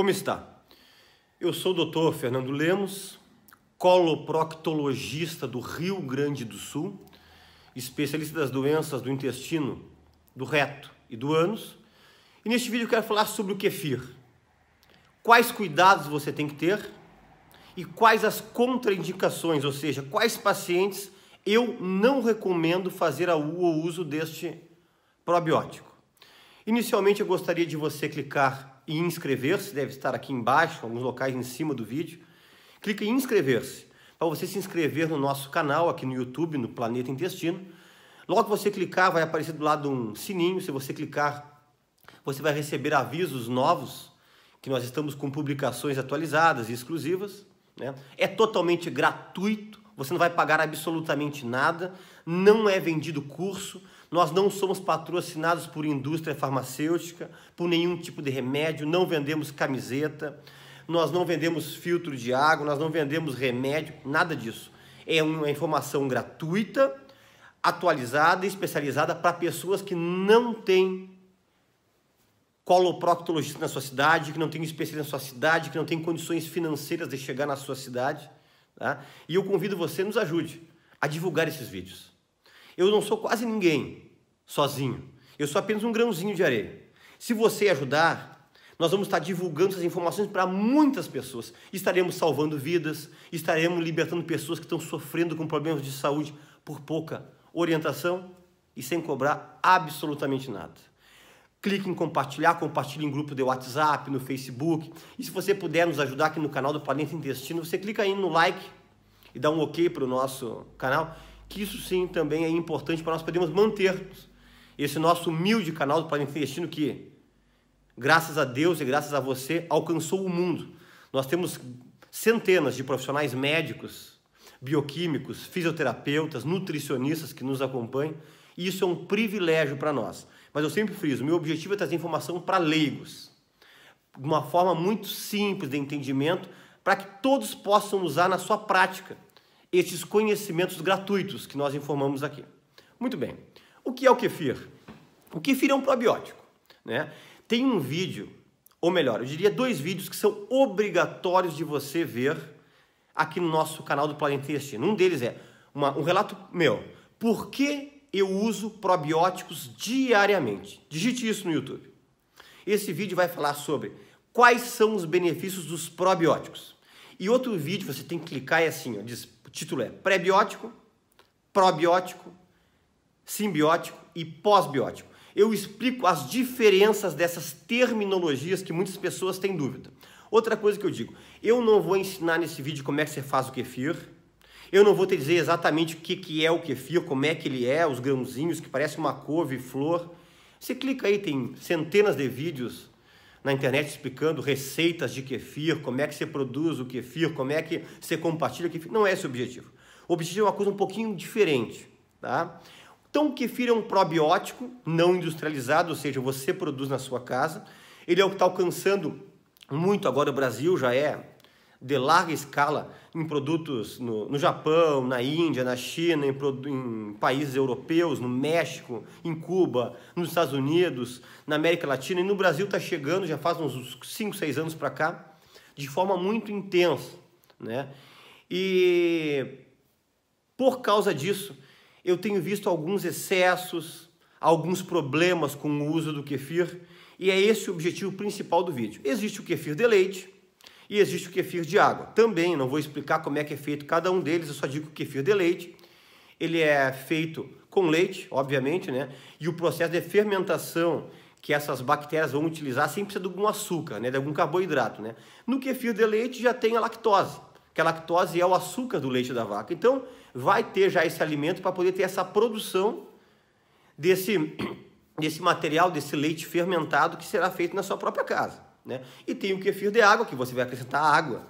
Como está? Eu sou o Dr. Fernando Lemos, coloproctologista do Rio Grande do Sul, especialista das doenças do intestino, do reto e do ânus. E neste vídeo eu quero falar sobre o kefir. Quais cuidados você tem que ter e quais as contraindicações, ou seja, quais pacientes eu não recomendo fazer a o uso deste probiótico. Inicialmente eu gostaria de você clicar e inscrever-se, deve estar aqui embaixo, alguns locais em cima do vídeo. Clique em inscrever-se, para você se inscrever no nosso canal aqui no YouTube, no Planeta Intestino. Logo que você clicar, vai aparecer do lado um sininho. Se você clicar, você vai receber avisos novos que nós estamos com publicações atualizadas e exclusivas. Né? É totalmente gratuito, você não vai pagar absolutamente nada, não é vendido curso, nós não somos patrocinados por indústria farmacêutica, por nenhum tipo de remédio, não vendemos camiseta, nós não vendemos filtro de água, nós não vendemos remédio, nada disso. É uma informação gratuita, atualizada e especializada para pessoas que não têm coloproctologista na sua cidade, que não tem especialista na sua cidade, que não tem condições financeiras de chegar na sua cidade. Tá? E eu convido você, nos ajude a divulgar esses vídeos. Eu não sou quase ninguém sozinho. Eu sou apenas um grãozinho de areia. Se você ajudar, nós vamos estar divulgando essas informações para muitas pessoas. Estaremos salvando vidas, estaremos libertando pessoas que estão sofrendo com problemas de saúde por pouca orientação e sem cobrar absolutamente nada. Clique em compartilhar, compartilhe em grupo de WhatsApp, no Facebook. E se você puder nos ajudar aqui no canal do Planeta Intestino, você clica aí no like e dá um ok para o nosso canal que isso sim também é importante para nós podermos mantermos esse nosso humilde canal do Pai Intestino que, graças a Deus e graças a você, alcançou o mundo. Nós temos centenas de profissionais médicos, bioquímicos, fisioterapeutas, nutricionistas que nos acompanham, e isso é um privilégio para nós. Mas eu sempre friso, meu objetivo é trazer informação para leigos, de uma forma muito simples de entendimento, para que todos possam usar na sua prática esses conhecimentos gratuitos que nós informamos aqui. Muito bem. O que é o kefir? O kefir é um probiótico, né? Tem um vídeo, ou melhor, eu diria dois vídeos que são obrigatórios de você ver aqui no nosso canal do Planeta Intestino. Um deles é uma, um relato meu. Por que eu uso probióticos diariamente? Digite isso no YouTube. Esse vídeo vai falar sobre quais são os benefícios dos probióticos. E outro vídeo você tem que clicar é assim, ó, diz, o título é pré-biótico, probiótico, simbiótico e pós-biótico. Eu explico as diferenças dessas terminologias que muitas pessoas têm dúvida. Outra coisa que eu digo, eu não vou ensinar nesse vídeo como é que você faz o kefir, eu não vou te dizer exatamente o que, que é o kefir, como é que ele é, os grãozinhos, que parece uma couve-flor. Você clica aí, tem centenas de vídeos na internet explicando receitas de kefir, como é que você produz o kefir, como é que você compartilha o kefir. Não é esse o objetivo. O objetivo é uma coisa um pouquinho diferente, tá? Então, o kefir é um probiótico não industrializado, ou seja, você produz na sua casa. Ele é o que está alcançando muito agora o Brasil, já é de larga escala em produtos no, no Japão, na Índia, na China, em, em, países europeus, no México, em Cuba, nos Estados Unidos, na América Latina e no Brasil está chegando já faz uns 5, 6 anos para cá, de forma muito intensa. Né? E por causa disso, eu tenho visto alguns excessos, alguns problemas com o uso do kefir, e é esse o objetivo principal do vídeo. Existe o kefir de leite, e existe o kefir de água. Também não vou explicar como é que é feito cada um deles, eu só digo que o kefir é de leite, ele é feito com leite, obviamente, né? E o processo de fermentação que essas bactérias vão utilizar sempre precisa de algum açúcar, né? De algum carboidrato, né? No kefir de leite já tem a lactose, que a lactose é o açúcar do leite da vaca. Então, vai ter já esse alimento para poder ter essa produção desse desse material, desse leite fermentado que será feito na sua própria casa. Né? E tem o kefir de água, que você vai acrescentar água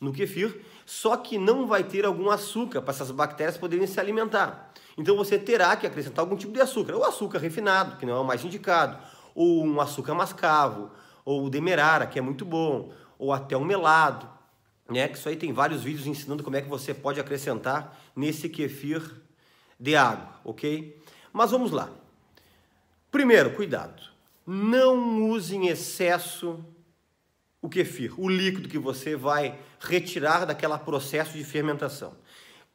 no kefir, só que não vai ter algum açúcar para essas bactérias poderem se alimentar. Então você terá que acrescentar algum tipo de açúcar, ou açúcar refinado, que não é o mais indicado, ou um açúcar mascavo, ou demerara, que é muito bom, ou até um melado, né? Que isso aí tem vários vídeos ensinando como é que você pode acrescentar nesse kefir de água, ok? Mas vamos lá. Primeiro, cuidado. Não use em excesso o kefir, o líquido que você vai retirar daquela processo de fermentação.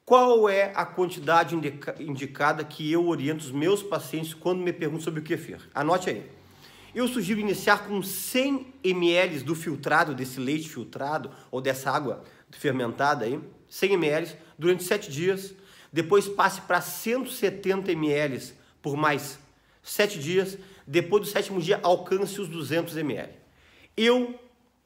Qual é a quantidade indicada que eu oriento os meus pacientes quando me perguntam sobre o kefir? Anote aí. Eu sugiro iniciar com 100 ml do filtrado, desse leite filtrado ou dessa água fermentada aí, 100 ml durante 7 dias. Depois passe para 170 ml por mais 7 dias. Depois do sétimo dia, alcance os 200 ml. Eu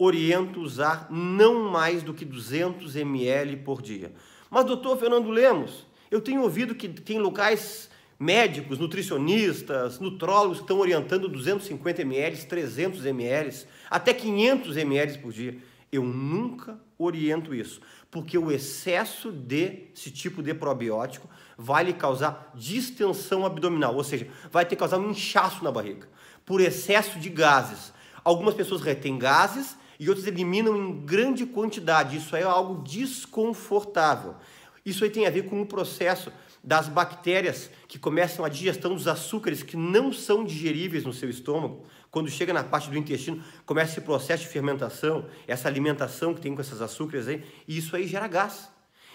oriento usar não mais do que 200 ml por dia. Mas, doutor Fernando Lemos, eu tenho ouvido que tem locais médicos, nutricionistas, nutrólogos que estão orientando 250 ml, 300 ml, até 500 ml por dia. Eu nunca oriento isso, porque o excesso desse tipo de probiótico vai lhe causar distensão abdominal, ou seja, vai ter causar um inchaço na barriga por excesso de gases. Algumas pessoas retêm gases e outros eliminam em grande quantidade. Isso é algo desconfortável. Isso aí tem a ver com o processo das bactérias que começam a digestão dos açúcares que não são digeríveis no seu estômago. Quando chega na parte do intestino, começa esse processo de fermentação, essa alimentação que tem com esses açúcares aí, e isso aí gera gás.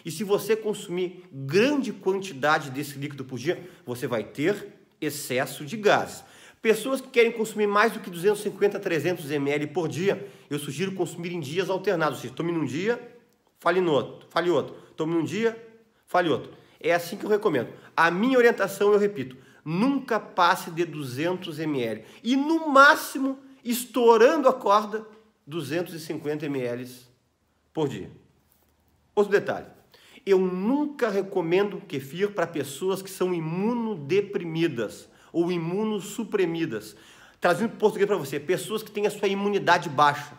E se você consumir grande quantidade desse líquido por dia, você vai ter excesso de gases. Pessoas que querem consumir mais do que 250, 300 ml por dia, eu sugiro consumir em dias alternados. Ou seja, tome num dia, fale no outro, fale outro. Tome num dia, fale outro. É assim que eu recomendo. A minha orientação, eu repito, nunca passe de 200 ml. E no máximo, estourando a corda, 250 ml por dia. Outro detalhe. Eu nunca recomendo kefir para pessoas que são imunodeprimidas ou imunossuprimidas. Trazendo português para você, pessoas que têm a sua imunidade baixa,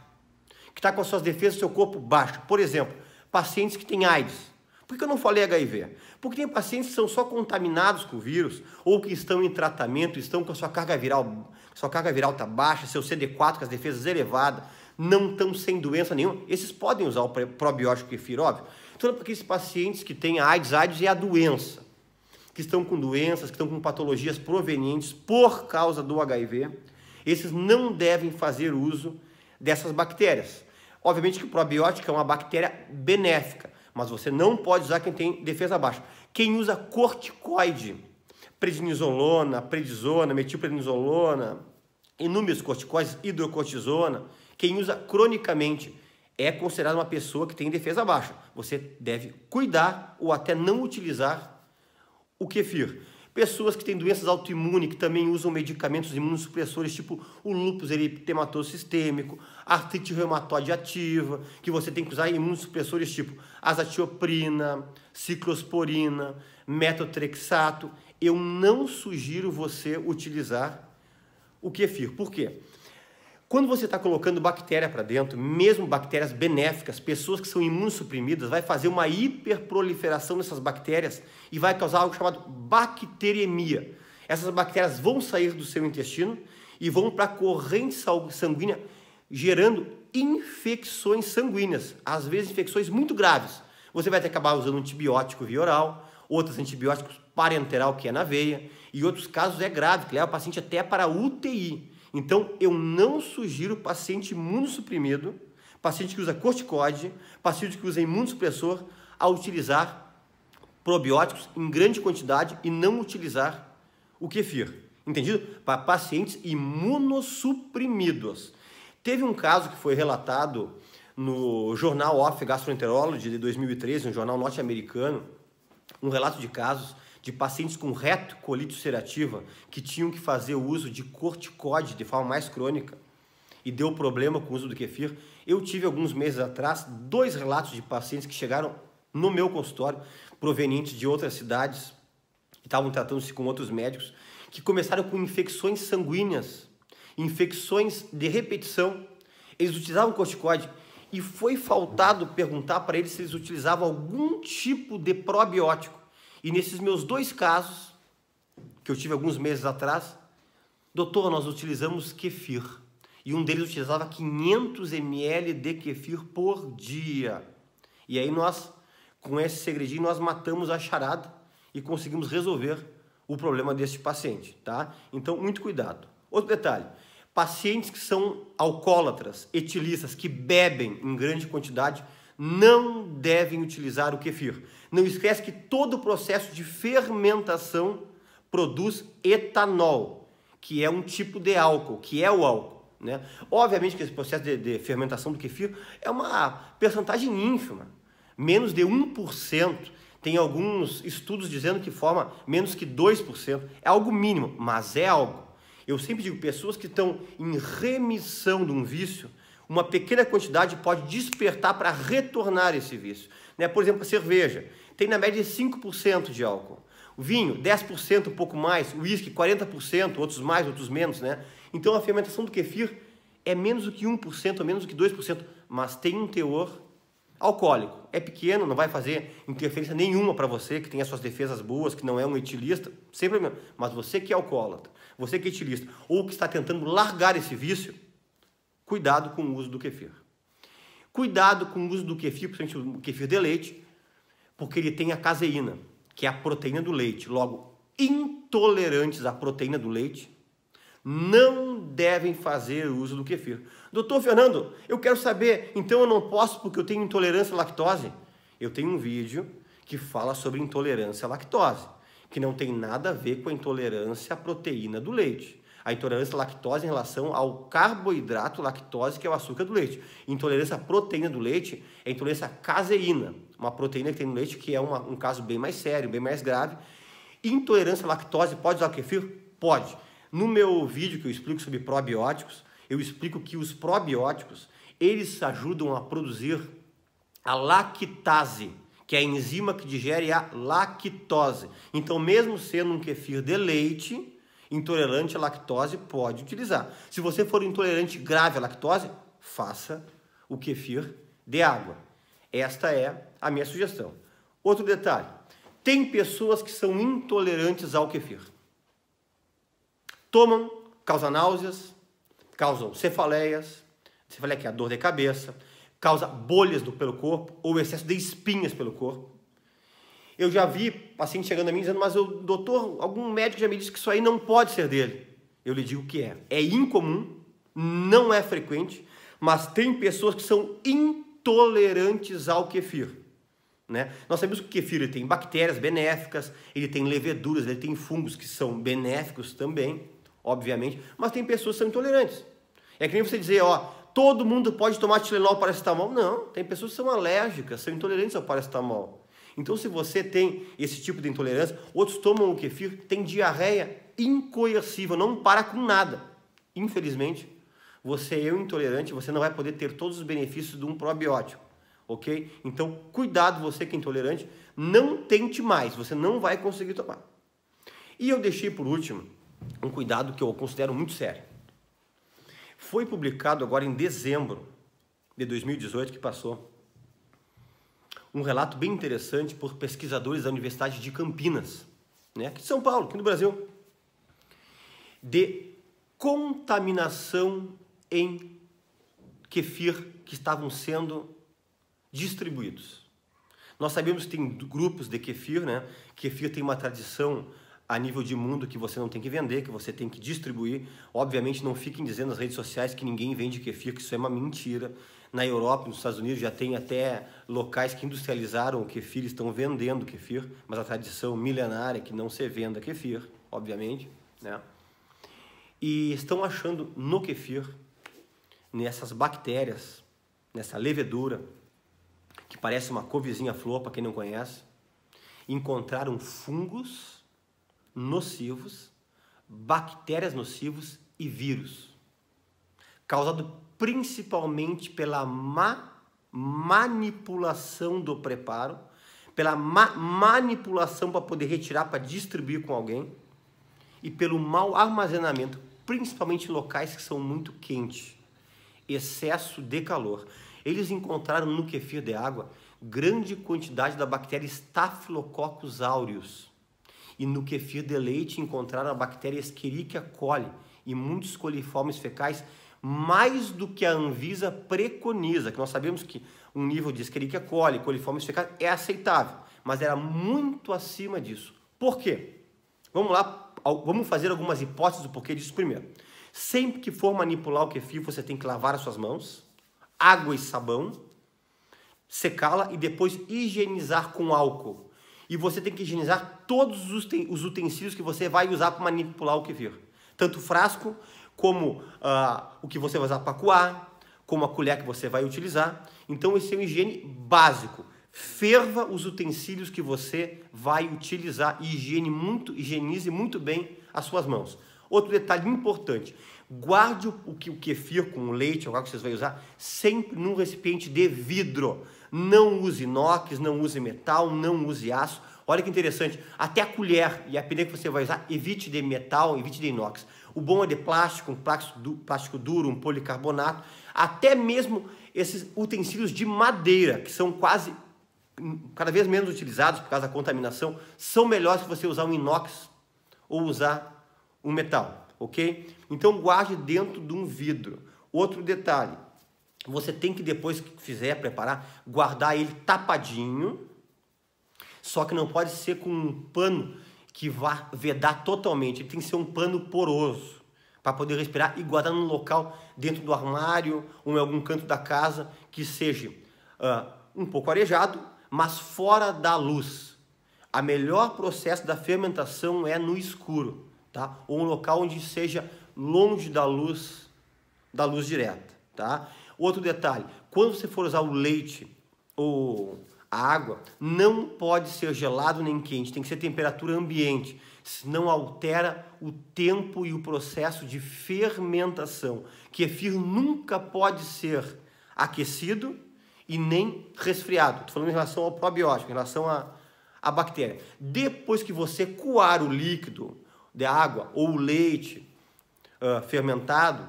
que está com as suas defesas seu corpo baixo Por exemplo, pacientes que têm AIDS. Por que eu não falei HIV? Porque tem pacientes que são só contaminados com o vírus ou que estão em tratamento, estão com a sua carga viral, sua carga viral está baixa, seu CD4 com as defesas elevadas, não estão sem doença nenhuma. Esses podem usar o probiótico kefir, óbvio. Então, é para aqueles pacientes que têm AIDS, AIDS é a doença que estão com doenças, que estão com patologias provenientes por causa do HIV, esses não devem fazer uso dessas bactérias. Obviamente que o probiótico é uma bactéria benéfica, mas você não pode usar quem tem defesa baixa. Quem usa corticoide, prednisolona, predisona, metilprednisolona, inúmeros corticoides, hidrocortisona, quem usa cronicamente é considerado uma pessoa que tem defesa baixa. Você deve cuidar ou até não utilizar o kefir. Pessoas que têm doenças autoimunes, que também usam medicamentos imunossupressores, tipo o lúpus eritematoso sistêmico, artrite reumatoide ativa, que você tem que usar imunossupressores tipo azatioprina, ciclosporina, metotrexato. Eu não sugiro você utilizar o kefir. Por quê? Quando você está colocando bactéria para dentro, mesmo bactérias benéficas, pessoas que são imunossuprimidas, vai fazer uma hiperproliferação dessas bactérias e vai causar algo chamado bacteremia. Essas bactérias vão sair do seu intestino e vão para a corrente sanguínea, gerando infecções sanguíneas, às vezes infecções muito graves. Você vai ter que acabar usando antibiótico via oral, outros antibióticos parenteral, que é na veia, e outros casos é grave, que leva o paciente até para a UTI. Então, eu não sugiro paciente imunossuprimido, paciente que usa corticoide, paciente que usa imunossupressor, a utilizar probióticos em grande quantidade e não utilizar o kefir. Entendido? Para pacientes imunossuprimidos. Teve um caso que foi relatado no jornal Off Gastroenterology de 2013, um jornal norte-americano, um relato de casos de pacientes com reto colite ulcerativa que tinham que fazer o uso de corticoide de forma mais crônica e deu problema com o uso do kefir. Eu tive alguns meses atrás dois relatos de pacientes que chegaram no meu consultório, provenientes de outras cidades, que estavam tratando-se com outros médicos, que começaram com infecções sanguíneas, infecções de repetição. Eles utilizavam corticoide e foi faltado perguntar para eles se eles utilizavam algum tipo de probiótico. E nesses meus dois casos, que eu tive alguns meses atrás, doutor, nós utilizamos kefir. E um deles utilizava 500 ml de kefir por dia. E aí nós, com esse segredinho, nós matamos a charada e conseguimos resolver o problema deste paciente, tá? Então, muito cuidado. Outro detalhe, pacientes que são alcoólatras, etilistas, que bebem em grande quantidade, não devem utilizar o kefir. Não esquece que todo o processo de fermentação produz etanol, que é um tipo de álcool, que é o álcool. Né? Obviamente que esse processo de, de fermentação do kefir é uma percentagem ínfima, menos de 1%. Tem alguns estudos dizendo que forma menos que 2%. É algo mínimo, mas é algo. Eu sempre digo, pessoas que estão em remissão de um vício, uma pequena quantidade pode despertar para retornar esse vício. Né? Por exemplo, a cerveja tem na média 5% de álcool. O vinho, 10%, um pouco mais. O uísque, 40%, outros mais, outros menos. Né? Então a fermentação do kefir é menos do que 1%, ou menos do que 2%, mas tem um teor alcoólico. É pequeno, não vai fazer interferência nenhuma para você, que tem as suas defesas boas, que não é um etilista, sempre é mesmo. Mas você que é alcoólatra, você que é etilista, ou que está tentando largar esse vício, Cuidado com o uso do kefir. Cuidado com o uso do kefir, principalmente o kefir de leite, porque ele tem a caseína, que é a proteína do leite. Logo, intolerantes à proteína do leite não devem fazer uso do kefir. Doutor Fernando, eu quero saber, então eu não posso porque eu tenho intolerância à lactose? Eu tenho um vídeo que fala sobre intolerância à lactose, que não tem nada a ver com a intolerância à proteína do leite a intolerância à lactose em relação ao carboidrato lactose, que é o açúcar do leite. Intolerância à proteína do leite é intolerância à caseína, uma proteína que tem no leite, que é uma, um caso bem mais sério, bem mais grave. Intolerância à lactose, pode usar o kefir? Pode. No meu vídeo que eu explico sobre probióticos, eu explico que os probióticos, eles ajudam a produzir a lactase, que é a enzima que digere a lactose. Então, mesmo sendo um kefir de leite, intolerante à lactose pode utilizar. Se você for intolerante grave à lactose, faça o kefir de água. Esta é a minha sugestão. Outro detalhe: tem pessoas que são intolerantes ao kefir. Tomam, causa náuseas, causam cefaleias, cefaleia que é a dor de cabeça, causa bolhas do, pelo corpo ou excesso de espinhas pelo corpo. Eu já vi paciente chegando a mim dizendo, mas o doutor, algum médico já me disse que isso aí não pode ser dele. Eu lhe digo que é. É incomum, não é frequente, mas tem pessoas que são intolerantes ao kefir. Né? Nós sabemos que o kefir ele tem bactérias benéficas, ele tem leveduras, ele tem fungos que são benéficos também, obviamente, mas tem pessoas que são intolerantes. É que nem você dizer, ó, todo mundo pode tomar Tilenol paracetamol. Não, tem pessoas que são alérgicas, são intolerantes ao paracetamol. Então, se você tem esse tipo de intolerância, outros tomam o kefir, tem diarreia incoercível, não para com nada. Infelizmente, você é intolerante, você não vai poder ter todos os benefícios de um probiótico, ok? Então, cuidado você que é intolerante, não tente mais, você não vai conseguir tomar. E eu deixei por último um cuidado que eu considero muito sério. Foi publicado agora em dezembro de 2018 que passou um relato bem interessante por pesquisadores da Universidade de Campinas, né, aqui de São Paulo, aqui no Brasil, de contaminação em kefir que estavam sendo distribuídos. Nós sabemos que tem grupos de kefir, né? Kefir tem uma tradição a nível de mundo que você não tem que vender, que você tem que distribuir. Obviamente não fiquem dizendo nas redes sociais que ninguém vende kefir, que isso é uma mentira. Na Europa, nos Estados Unidos, já tem até locais que industrializaram o kefir, estão vendendo kefir, mas a tradição milenária é que não se venda kefir, obviamente, né? E estão achando no kefir, nessas bactérias, nessa levedura, que parece uma couvezinha flor, para quem não conhece, encontraram fungos nocivos, bactérias nocivos e vírus, causado principalmente pela má manipulação do preparo, pela má manipulação para poder retirar, para distribuir com alguém, e pelo mau armazenamento, principalmente em locais que são muito quentes, excesso de calor. Eles encontraram no kefir de água grande quantidade da bactéria Staphylococcus aureus. E no kefir de leite encontraram a bactéria Escherichia coli e muitos coliformes fecais mais do que a Anvisa preconiza, que nós sabemos que um nível de Escherichia coli, coliforme fecais é aceitável, mas era muito acima disso. Por quê? Vamos lá, vamos fazer algumas hipóteses do porquê disso primeiro. Sempre que for manipular o kefir, você tem que lavar as suas mãos, água e sabão, secá-la e depois higienizar com álcool. E você tem que higienizar todos os utensílios que você vai usar para manipular o kefir. Tanto o frasco, como uh, o que você vai usar para coar, como a colher que você vai utilizar. Então, esse é um higiene básico. Ferva os utensílios que você vai utilizar e higiene muito, higienize muito bem as suas mãos. Outro detalhe importante: guarde o, que, o kefir com é o leite, ou algo que vocês vão usar, sempre num recipiente de vidro. Não use inox, não use metal, não use aço, Olha que interessante, até a colher e a peneira que você vai usar, evite de metal, evite de inox. O bom é de plástico, um plástico, plástico duro, um policarbonato, até mesmo esses utensílios de madeira, que são quase hum, cada vez menos utilizados por causa da contaminação, são melhores se você usar um inox ou usar um metal, ok? Então guarde dentro de um vidro. Outro detalhe, você tem que depois que fizer preparar, guardar ele tapadinho, só que não pode ser com um pano que vá vedar totalmente. Ele tem que ser um pano poroso para poder respirar e guardar num local dentro do armário ou em algum canto da casa que seja uh, um pouco arejado, mas fora da luz. A melhor processo da fermentação é no escuro, tá? Ou um local onde seja longe da luz, da luz direta, tá? Outro detalhe, quando você for usar o leite ou a água não pode ser gelado nem quente, tem que ser temperatura ambiente, senão altera o tempo e o processo de fermentação. Kefir nunca pode ser aquecido e nem resfriado. Estou falando em relação ao probiótico, em relação à, à bactéria. Depois que você coar o líquido de água ou o leite uh, fermentado,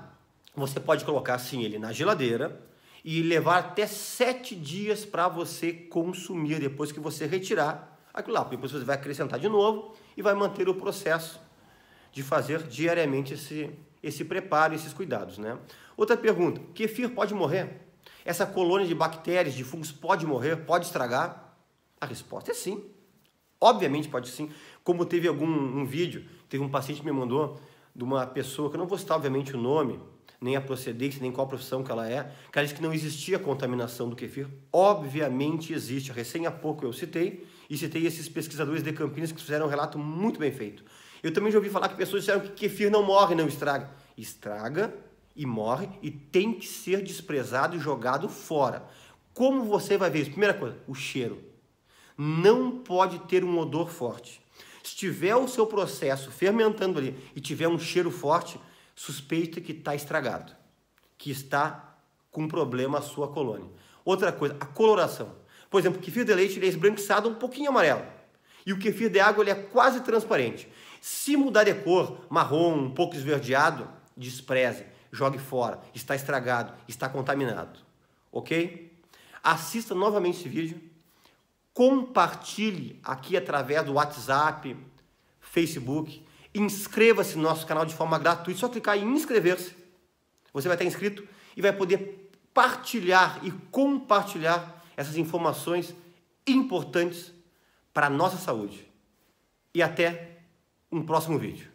você pode colocar sim ele na geladeira e levar até sete dias para você consumir depois que você retirar aquilo lá. Depois você vai acrescentar de novo e vai manter o processo de fazer diariamente esse, esse preparo, esses cuidados. Né? Outra pergunta: kefir pode morrer? Essa colônia de bactérias, de fungos pode morrer? Pode estragar? A resposta é sim. Obviamente pode sim. Como teve algum um vídeo, teve um paciente que me mandou de uma pessoa, que eu não vou citar obviamente o nome, nem a procedência, nem qual profissão que ela é, que ela disse que não existia contaminação do kefir. Obviamente existe. Recém há pouco eu citei, e citei esses pesquisadores de Campinas que fizeram um relato muito bem feito. Eu também já ouvi falar que pessoas disseram que kefir não morre, não estraga. Estraga e morre e tem que ser desprezado e jogado fora. Como você vai ver isso? Primeira coisa, o cheiro. Não pode ter um odor forte. Se tiver o seu processo fermentando ali e tiver um cheiro forte, suspeita que está estragado, que está com problema a sua colônia. Outra coisa, a coloração. Por exemplo, o kefir de leite ele é esbranquiçado um pouquinho amarelo. E o kefir de água ele é quase transparente. Se mudar de cor, marrom, um pouco esverdeado, despreze, jogue fora. Está estragado, está contaminado. Ok? Assista novamente esse vídeo. Compartilhe aqui através do WhatsApp, Facebook Inscreva-se no nosso canal de forma gratuita. Só clicar em inscrever-se. Você vai estar inscrito e vai poder partilhar e compartilhar essas informações importantes para a nossa saúde. E até um próximo vídeo.